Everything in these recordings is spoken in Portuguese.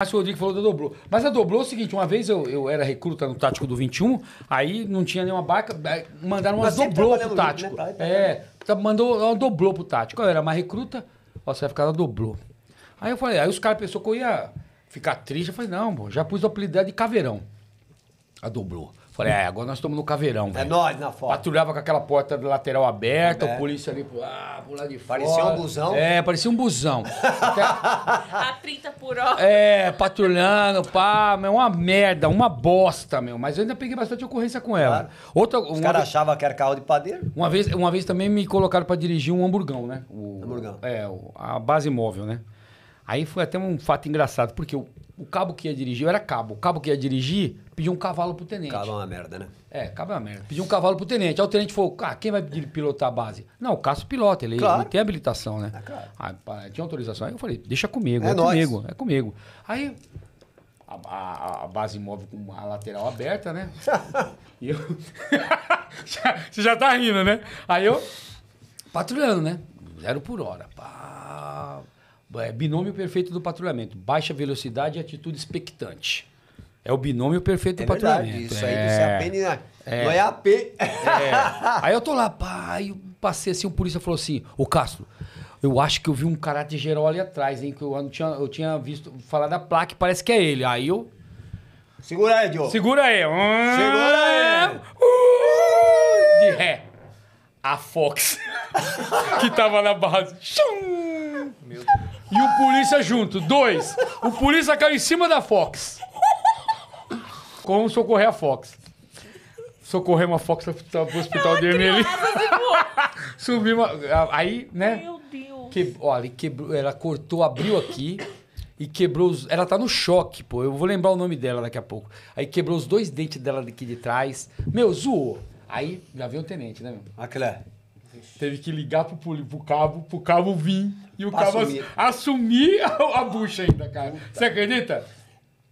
Márcio Rodrigues falou da Dobrou. Mas a Dobrou é o seguinte, uma vez eu, eu era recruta no Tático do 21, aí não tinha nenhuma barca, é, mandaram uma Dobrou pro né? Tático. É, né? É, mandou uma Dobrou pro Tático. Eu era uma recruta, ó, você vai ficar na Dobrou. Aí eu falei, aí os caras pensaram que eu ia ficar triste. Eu falei, não, bom, já pus o apelido de Caveirão. A Dobrou. Falei, é, agora nós estamos no caveirão. É nós na foto. Patrulhava com aquela porta lateral aberta, é. o polícia ali pula, ah, de fora. Parecia um busão? É, parecia um busão. Até... A 30 por hora. É, patrulhando, pá, meu, uma merda, uma bosta, meu. Mas eu ainda peguei bastante ocorrência com ela. Claro. Outra, Os caras vez... achavam que era carro de padeiro. Uma vez, uma vez também me colocaram para dirigir um hamburgão, né? O, hamburgão. É, a base móvel, né? Aí foi até um fato engraçado, porque eu o cabo que ia dirigir, eu era cabo, o cabo que ia dirigir pediu um cavalo pro tenente. Cabo é uma merda, né? É, cabo é uma merda. Pediu um cavalo pro tenente. Aí o tenente falou, ah, quem vai pilotar a base? Não, o Cássio pilota, ele, claro. ele tem habilitação, né? É, claro. ah, tinha autorização. Aí eu falei, deixa comigo, é, é comigo, é comigo. Aí a, a, a, base móvel com a lateral aberta, né? e eu. Você já tá rindo, né? Aí eu. Patrulhando, né? Zero por hora, pá. É, binômio perfeito do patrulhamento. Baixa velocidade e atitude expectante. É o binômio perfeito é do patrulhamento. isso aí, é. isso é a é. não é AP. É. Aí eu tô lá, pai, passei assim, o polícia falou assim, ô Castro, eu acho que eu vi um caráter geral ali atrás, hein, que eu não tinha, eu tinha visto falar da placa, parece que é ele. Aí eu... Segura aí, Diogo. Segura aí. Hum. Segura aí. Uh, de ré. A Fox, que tava na base. Tchum! E o polícia junto. Dois. O polícia caiu em cima da Fox. Como socorrer a Fox? socorrer uma Fox pro hospital Ela de Emily. Subimos. Aí, né? Meu Deus. Que, olha, quebrou, ela cortou, abriu aqui e quebrou os. Ela tá no choque, pô. Eu vou lembrar o nome dela daqui a pouco. Aí quebrou os dois dentes dela daqui de trás. Meu, zoou. Aí já veio o tenente, né, meu? Aquela. É. Vixe. Teve que ligar pro, pro cabo, pro cabo vir e o pra cabo assumir, assumir a, a, bucha ainda, cara. Puta. Você acredita?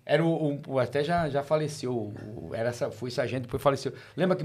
Era o, o, até já, já faleceu. O, era, foi sargento, depois faleceu. Lembra que